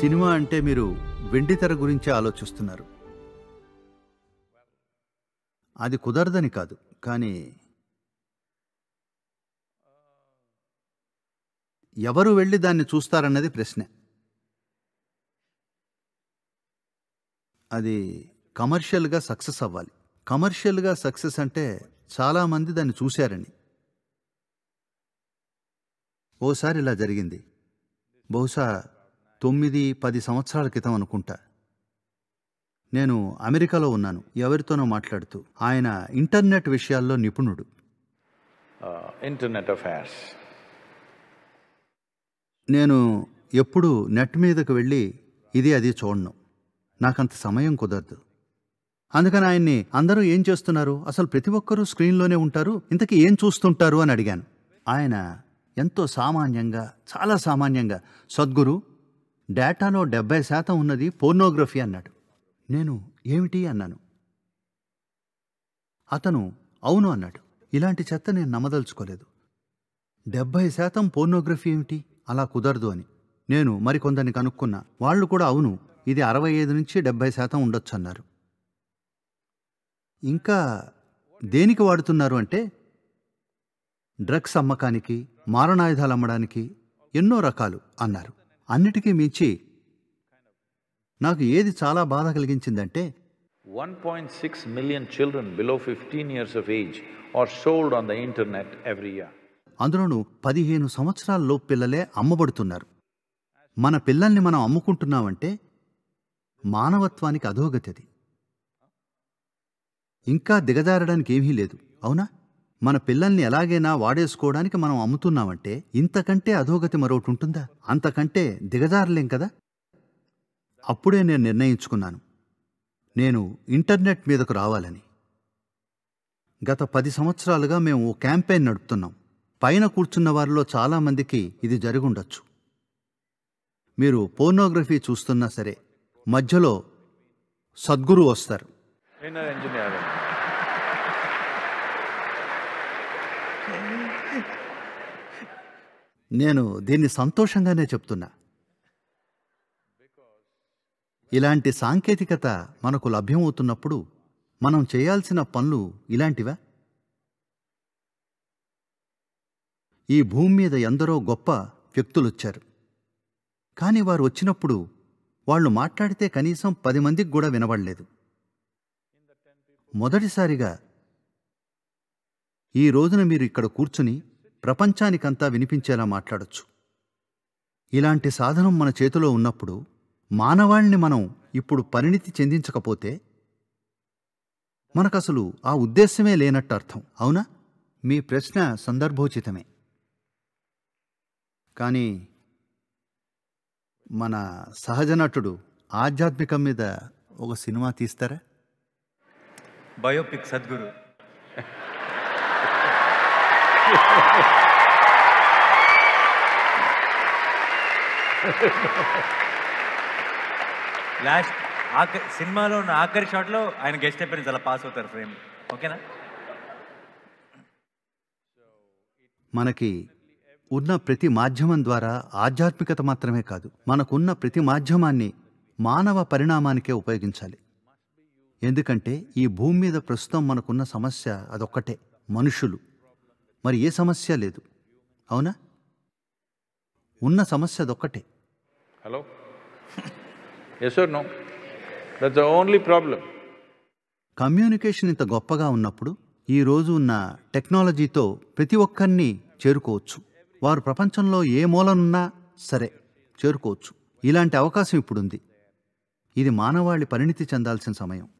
cinema అంటే మీరు వెండితెర గురించి ఆలోచిస్తున్నారు అది కుదరదని కాదు కానీ ఎవరు వెళ్ళి దాన్ని చూస్తారన్నది ప్రశ్న అది కమర్షియల్గా సక్సెస్ అవ్వాలి కమర్షియల్గా సక్సెస్ అంటే చాలామంది దాన్ని చూశారని ఓసారి ఇలా జరిగింది బహుశా తొమ్మిది పది సంవత్సరాల క్రితం అనుకుంటా నేను అమెరికాలో ఉన్నాను ఎవరితోనో మాట్లాడుతూ ఆయన ఇంటర్నెట్ విషయాల్లో నిపుణుడు ఇంటర్నెట్ అఫైర్స్ నేను ఎప్పుడు నెట్ మీదకు వెళ్ళి ఇది అది చూడను నాకంత సమయం కుదరదు అందుకని ఆయన్ని అందరూ ఏం చేస్తున్నారు అసలు ప్రతి ఒక్కరూ స్క్రీన్లోనే ఉంటారు ఇంతకీ ఏం చూస్తుంటారు అని అడిగాను ఆయన ఎంతో సామాన్యంగా చాలా సామాన్యంగా సద్గురు డేటాలో డెబ్బై శాతం ఉన్నది పోర్నోగ్రఫీ అన్నాడు నేను ఏమిటి అన్నాను అతను అవును అన్నాడు ఇలాంటి చెత్త నేను నమ్మదలుచుకోలేదు డెబ్బై శాతం పోర్నోగ్రఫీ ఏమిటి అలా కుదరదు అని నేను మరికొందరిని కనుక్కున్నా వాళ్ళు కూడా అవును ఇది అరవై ఐదు నుంచి డెబ్బై శాతం ఉండొచ్చు అన్నారు ఇంకా దేనికి వాడుతున్నారు అంటే డ్రగ్స్ అమ్మకానికి మారణాయుధాలు అమ్మడానికి ఎన్నో రకాలు అన్నారు అన్నిటికీ మించి నాకు ఏది చాలా బాధ కలిగించిందంటే one point six million children below fifteen years of age are sold on the internet every year అందులోనూ పదిహేను సంవత్సరాల్లో పిల్లలే అమ్మబడుతున్నారు మన పిల్లల్ని మనం అమ్ముకుంటున్నామంటే మానవత్వానికి అధోగతి అది ఇంకా దిగజారడానికి ఏమీ లేదు అవునా మన పిల్లల్ని ఎలాగైనా వాడేసుకోవడానికి మనం అమ్ముతున్నామంటే ఇంతకంటే అధోగతి మరొకటి ఉంటుందా అంతకంటే దిగజారలేం కదా అప్పుడే నేను నిర్ణయించుకున్నాను నేను ఇంటర్నెట్ మీదకు రావాలని గత పది సంవత్సరాలుగా మేము ఓ క్యాంపెయిన్ నడుపుతున్నాం పైన కూర్చున్న వారిలో చాలామందికి ఇది జరుగుండొచ్చు మీరు పోర్నోగ్రఫీ చూస్తున్నా సరే మధ్యలో సద్గురు వస్తారు ఇంజనీర్ నేను దీన్ని సంతోషంగానే చెప్తున్నా ఇలాంటి సాంకేతికత మనకు లభ్యమవుతున్నప్పుడు మనం చేయాల్సిన పనులు ఇలాంటివా ఈ భూమి మీద ఎందరో గొప్ప వ్యక్తులొచ్చారు కానీ వారు వచ్చినప్పుడు వాళ్ళు మాట్లాడితే కనీసం పది మందికి కూడా వినబడలేదు మొదటిసారిగా ఈ రోజున మీరు ఇక్కడ కూర్చుని ప్రపంచానికంతా వినిపించేలా మాట్లాడొచ్చు ఇలాంటి సాధనం మన చేతిలో ఉన్నప్పుడు మానవాణ్ణి మనం ఇప్పుడు పరిణితి చెందించకపోతే మనకసలు ఆ ఉద్దేశమే లేనట్టు అర్థం అవునా మీ ప్రశ్న సందర్భోచితమే కానీ మన సహజ నటుడు ఆధ్యాత్మికం మీద ఒక సినిమా తీస్తారా బయోపిక్ సద్గురు లాస్ట్ ఆఖరి సినిమాలో ఉన్న ఆఖరి షాట్లో ఆయన గెస్ట్ అపీరెన్స్ అలా పాస్ అవుతారు ఫ్రేమ్ ఓకేనా మనకి ఉన్న ప్రతి మాధ్యమం ద్వారా ఆధ్యాత్మికత మాత్రమే కాదు మనకున్న ప్రతి మాధ్యమాన్ని మానవ పరిణామానికే ఉపయోగించాలి ఎందుకంటే ఈ భూమి మీద ప్రస్తుతం మనకున్న సమస్య అదొక్కటే మనుషులు మరి ఏ సమస్య లేదు అవునా ఉన్న సమస్య అదొక్కటే hello yes only problem communication ఇంత గొప్పగా ఉన్నప్పుడు ఈ రోజు ఉన్న టెక్నాలజీతో ప్రతి ఒక్కరిని చేరుకోవచ్చు వారు ప్రపంచంలో ఏ మూలనున్నా సరే చేరుకోవచ్చు ఇలాంటి అవకాశం ఇప్పుడుంది ఇది మానవాళి పరిణితి చెందాల్సిన సమయం